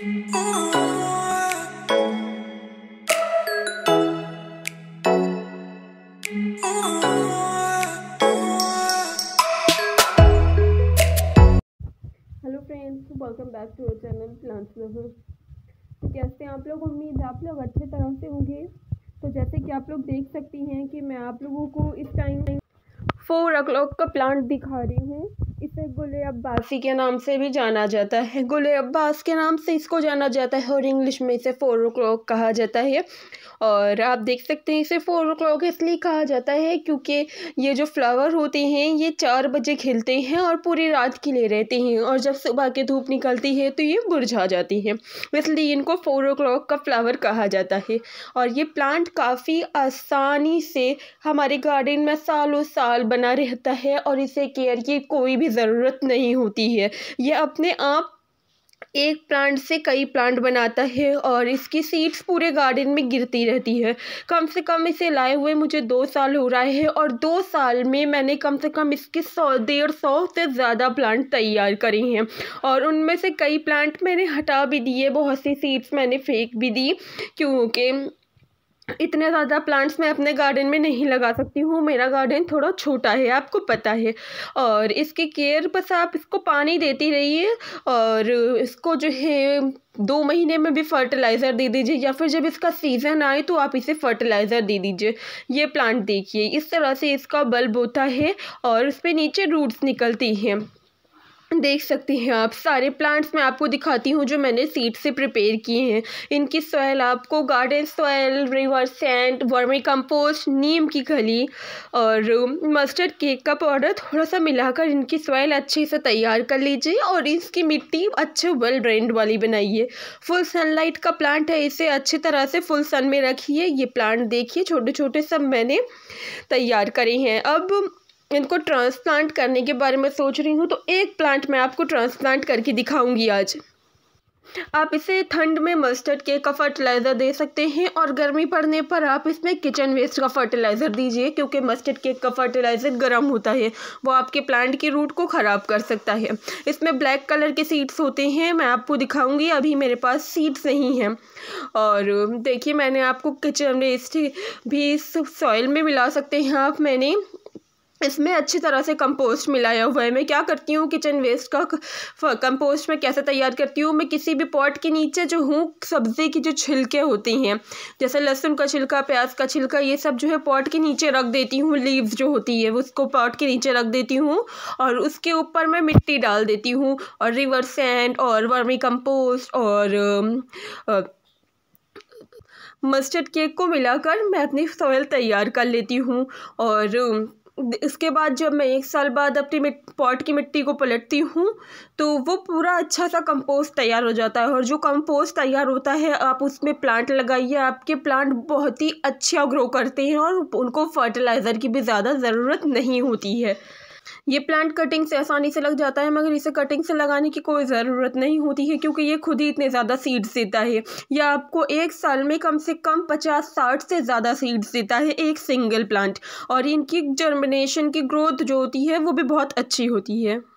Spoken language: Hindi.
वेलकम बैक टू चैनल तो कैसे आप लोग उम्मीद आप लोग अच्छे तरह से होंगे तो जैसे कि आप लोग देख सकती हैं कि मैं आप लोगों को इस टाइम फोर ओ क्लॉक का प्लांट दिखा रही हूँ इसे गुल अब्बासी के नाम से भी जाना जाता है गुल अब्बास के नाम से इसको जाना जाता है और इंग्लिश में इसे फ़ोर ओ क्लॉक कहा जाता है और आप देख सकते हैं इसे फ़ोर ओ क्लॉक इसलिए कहा जाता है क्योंकि ये जो फ्लावर होते हैं ये चार बजे खिलते हैं और पूरी रात खिले रहते हैं और जब सुबह की धूप निकलती है तो ये मुरझा जाती हैं इसलिए इनको फ़ोर ओ क्लॉक का फ्लावर कहा जाता है और ये प्लांट काफ़ी आसानी से हमारे गार्डन में सालों साल बना रहता है और इसे केयर की कोई भी ज़रूरत नहीं होती है यह अपने आप एक प्लांट से कई प्लांट बनाता है और इसकी सीड्स पूरे गार्डन में गिरती रहती है कम से कम इसे लाए हुए मुझे दो साल हो रहा है और दो साल में मैंने कम से कम इसके सौ डेढ़ सौ से ज़्यादा प्लांट तैयार करे हैं और उनमें से कई प्लांट मैंने हटा भी दिए बहुत सी सीड्स मैंने फेंक भी दी क्योंकि इतने ज़्यादा प्लांट्स मैं अपने गार्डन में नहीं लगा सकती हूँ मेरा गार्डन थोड़ा छोटा है आपको पता है और इसकी केयर बस आप इसको पानी देती रहिए और इसको जो है दो महीने में भी फर्टिलाइज़र दे दीजिए या फिर जब इसका सीज़न आए तो आप इसे फर्टिलाइज़र दे दीजिए ये प्लांट देखिए इस तरह से इसका बल्ब होता है और उस पर नीचे रूट्स निकलती हैं देख सकते हैं आप सारे प्लांट्स मैं आपको दिखाती हूँ जो मैंने सीड से प्रिपेयर किए हैं इनकी सॉयल आपको garden soil river sand vermicompost नीम की खली और मस्टर्ड केक का पाउडर थोड़ा सा मिलाकर इनकी सॉयल अच्छे से तैयार कर लीजिए और इसकी मिट्टी अच्छे वेल ड्रेंड वाली बनाइए फुल सनलाइट का प्लांट है इसे अच्छी तरह से फुल सन में रखिए ये प्लांट देखिए छोटे छोटे सब मैंने तैयार करे हैं अब इनको ट्रांसप्लांट करने के बारे में सोच रही हूँ तो एक प्लांट मैं आपको ट्रांसप्लांट करके दिखाऊंगी आज आप इसे ठंड में मस्टर्ड केक का फर्टिलाइज़र दे सकते हैं और गर्मी पड़ने पर आप इसमें किचन वेस्ट का फर्टिलाइज़र दीजिए क्योंकि मस्टर्ड केक का फर्टिलाइज़र गर्म होता है वो आपके प्लांट की रूट को ख़राब कर सकता है इसमें ब्लैक कलर के सीड्स होते हैं मैं आपको दिखाऊंगी अभी मेरे पास सीड्स नहीं हैं और देखिए मैंने आपको किचन वेस्ट भी सॉइल में मिला सकते हैं आप मैंने इसमें अच्छी तरह से कंपोस्ट मिलाया हुआ है मैं क्या करती हूँ किचन वेस्ट का कंपोस्ट मैं कैसे तैयार करती हूँ मैं किसी भी पॉट के नीचे जो हूँ सब्ज़ी की जो छिलके होती हैं जैसे लहसुन का छिलका प्याज का छिलका ये सब जो है पॉट के नीचे रख देती हूँ लीव्स जो होती है उसको पॉट के नीचे रख देती हूँ और उसके ऊपर मैं मिट्टी डाल देती हूँ और रिवर सेंड और वर्मी कम्पोस्ट और आ, आ, मस्टर्ड केक को मिलाकर मैं अपनी सॉयल तैयार कर लेती हूँ और इसके बाद जब मैं एक साल बाद अपनी पॉट की मिट्टी को पलटती हूँ तो वो पूरा अच्छा सा कंपोस्ट तैयार हो जाता है और जो कंपोस्ट तैयार होता है आप उसमें प्लांट लगाइए आपके प्लांट बहुत ही अच्छा ग्रो करते हैं और उनको फर्टिलाइज़र की भी ज़्यादा ज़रूरत नहीं होती है ये प्लांट कटिंग से आसानी से लग जाता है मगर इसे कटिंग से लगाने की कोई ज़रूरत नहीं होती है क्योंकि ये खुद ही इतने ज़्यादा सीड्स देता है या आपको एक साल में कम से कम पचास साठ से ज़्यादा सीड्स देता है एक सिंगल प्लांट और इनकी जर्मिनेशन की ग्रोथ जो होती है वो भी बहुत अच्छी होती है